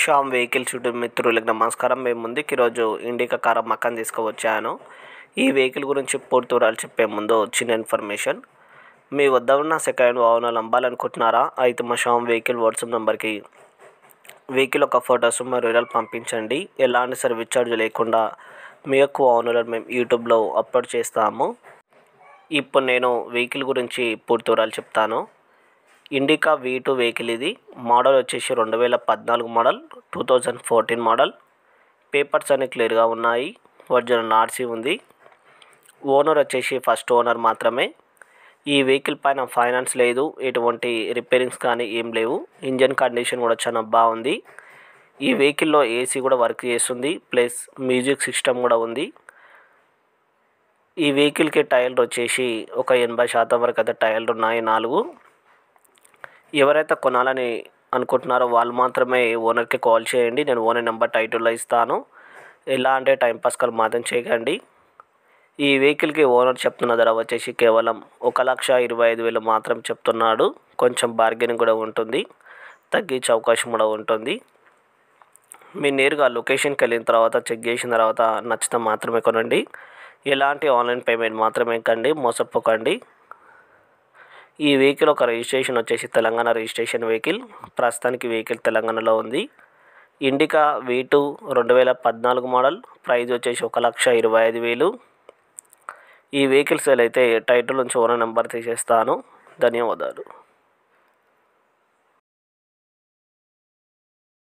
Shyam vehicle shooting మిత్రులకు నమస్కారం మేము ముందుకు ఈరోజు ఇండికా కార్ అమ్మకం తీసుకువచ్చాను ఈ వెహికల్ గురించి పూర్తి వివరాలు చెప్పే ముందు చిన్న ఇన్ఫర్మేషన్ మీ వద్ద ఉన్న సెకండ్ హ్యాండ్ వాహనాలు అమ్మాలనుకుంటున్నారా అయితే మా షామ్ వెహికల్ వాట్సాప్ నెంబర్కి వెహికల్ ఒక ఫొటోస్ మరియు వివరాలు పంపించండి ఎలాంటి సర్వీస్ ఛార్జ్ లేకుండా మీ యొక్క వాహనాలను మేము యూట్యూబ్లో అప్లోడ్ చేస్తాము ఇప్పుడు నేను వెహికల్ గురించి పూర్తి వివరాలు చెప్తాను ఇండికా వీ టూ వెహికల్ ఇది మోడల్ వచ్చేసి రెండు వేల పద్నాలుగు model two thousand fourteen model papers అన్నీ క్లియర్గా ఉన్నాయి ఒరిజినల్ ఆర్సీ ఉంది ఓనర్ వచ్చేసి ఫస్ట్ ఓనర్ మాత్రమే ఈ వెహికల్ పైన ఫైనాన్స్ లేదు ఎటువంటి రిపేరింగ్స్ కానీ ఏం లేవు ఇంజన్ కండిషన్ కూడా చాలా బాగుంది ఈ వెహికల్లో ఏసీ కూడా వర్క్ చేస్తుంది ప్లస్ మ్యూజిక్ సిస్టమ్ కూడా ఉంది ఈ వెహికల్కి టైర్లు వచ్చేసి ఒక ఎనభై శాతం వరకు అయితే టైర్లు ఉన్నాయి నాలుగు ఎవరైతే కొనాలని అనుకుంటున్నారో వాళ్ళు మాత్రమే ఓనర్కి కాల్ చేయండి నేను ఓనర్ నెంబర్ టైటిల్లో ఇస్తాను ఎలా అంటే టైంపాస్ కాల్ మాత్రం చేయకండి ఈ వెహికల్కి ఓనర్ చెప్తున్న ధర వచ్చేసి కేవలం ఒక లక్ష ఇరవై ఐదు వేలు మాత్రం చెప్తున్నాడు కొంచెం బార్గెనింగ్ కూడా ఉంటుంది తగ్గించే అవకాశం కూడా ఉంటుంది మీరు నేరుగా లొకేషన్కి వెళ్ళిన తర్వాత చెక్ చేసిన తర్వాత నచ్చితే మాత్రమే కొనండి ఎలాంటి ఆన్లైన్ పేమెంట్ మాత్రమే కండి మోసపోకండి ఈ వెహికల్ ఒక రిజిస్ట్రేషన్ వచ్చేసి తెలంగాణ రిజిస్ట్రేషన్ వెహికల్ ప్రస్తుతానికి వెహికల్ తెలంగాణలో ఉంది ఇండికా వీ టూ రెండు వేల పద్నాలుగు మోడల్ ప్రైజ్ వచ్చేసి ఒక లక్ష ఇరవై ఐదు వేలు ఈ వెహికల్ సేల్ అయితే టైటిల్ నుంచి ఓనర్ నెంబర్ తీసేస్తాను ధన్యవాదాలు